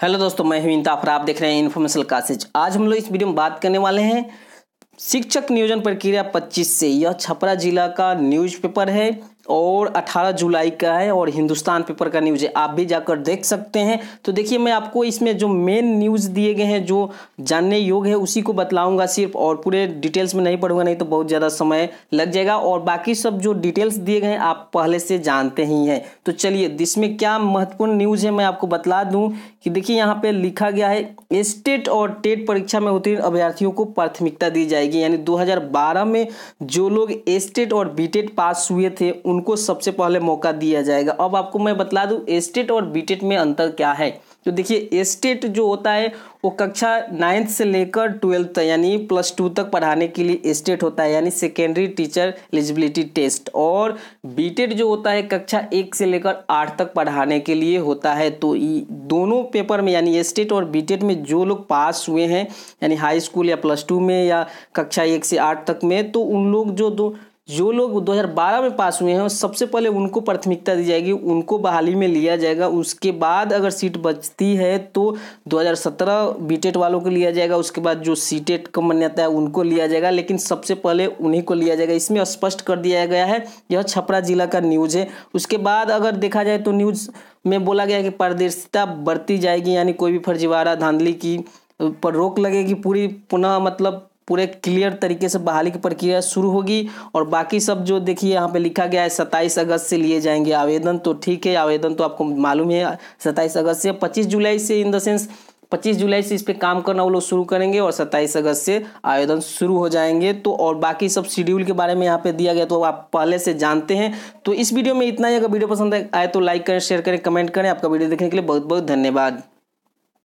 hello दोस्तों मैं हिमिंता आफरा आप देख रहे हैं इन्फॉर्मेशन क्लासेज आज हम लोग इस वीडियो में बात करने वाले हैं शिक्षक नियोजन प्रक्रिया 25 से यह छपरा जिला का न्यूज़पेपर है और 18 जुलाई का है और हिंदुस्तान पेपर का न्यूज है आप भी जाकर देख सकते हैं तो देखिए मैं आपको इसमें जो मेन न्यूज़ दिए गए हैं जो जानने योग्य है उसी को बतलाऊंगा सिर्फ और पूरे डिटेल्स में नहीं पढ़ूंगा नहीं तो बहुत ज़्यादा समय लग जाएगा और बाकी सब जो डिटेल्स दिए गए हैं आप पहले से जानते ही हैं तो चलिए इसमें क्या महत्वपूर्ण न्यूज़ है मैं आपको बतला दूँ कि देखिए यहाँ पर लिखा गया है स्टेट और टेट परीक्षा में उत्तीर्ण अभ्यर्थियों को प्राथमिकता दी जाएगी यानी दो में जो लोग स्टेट और बी पास हुए थे उन उनको सबसे पहले मौका दिया जाएगा अब आपको मैं बता दूं एस्टेट और बीटेट e में अंतर क्या है तो देखिए एस्टेट जो होता है वो कक्षा नाइन्थ से लेकर ट्वेल्थ तक यानी प्लस टू तक पढ़ाने के लिए एस्टेट होता है यानी सेकेंडरी टीचर एलिजिबिलिटी टेस्ट और बीटेड e जो होता है कक्षा एक से लेकर आठ तक पढ़ाने के लिए होता है तो दोनों पेपर में यानी एस्टेट और बीटेड e में जो लोग पास हुए हैं यानी हाई स्कूल या प्लस टू में या कक्षा एक से आठ तक में तो उन लोग जो दो जो लोग 2012 में पास हुए हैं सबसे पहले उनको प्राथमिकता दी जाएगी उनको बहाली में लिया जाएगा उसके बाद अगर सीट बचती है तो 2017 बीटेट वालों को लिया जाएगा उसके बाद जो सीटेट का मान्यता है उनको लिया जाएगा लेकिन सबसे पहले उन्हीं को लिया जाएगा इसमें स्पष्ट कर दिया गया है यह छपरा जिला का न्यूज़ है उसके बाद अगर देखा जाए तो न्यूज़ में बोला गया कि पारदर्शिता बढ़ती जाएगी यानी कोई भी फर्जीवाड़ा धांधली की पर रोक लगेगी पूरी पुनः मतलब पूरे क्लियर तरीके से बहाली की प्रक्रिया शुरू होगी और बाकी सब जो देखिए यहाँ पे लिखा गया है सत्ताईस अगस्त से लिए जाएंगे आवेदन तो ठीक है आवेदन तो आपको मालूम है सत्ताईस अगस्त से पच्चीस जुलाई से इन द सेंस पच्चीस जुलाई से इस पर काम करना वो लोग शुरू करेंगे और सत्ताईस अगस्त से आवेदन शुरू हो जाएंगे तो और बाकी सब शेड्यूल के बारे में यहाँ पे दिया गया तो आप पहले से जानते हैं तो इस वीडियो में इतना ही अगर वीडियो पसंद आए तो लाइक करें शेयर करें कमेंट करें आपका वीडियो देखने के लिए बहुत बहुत धन्यवाद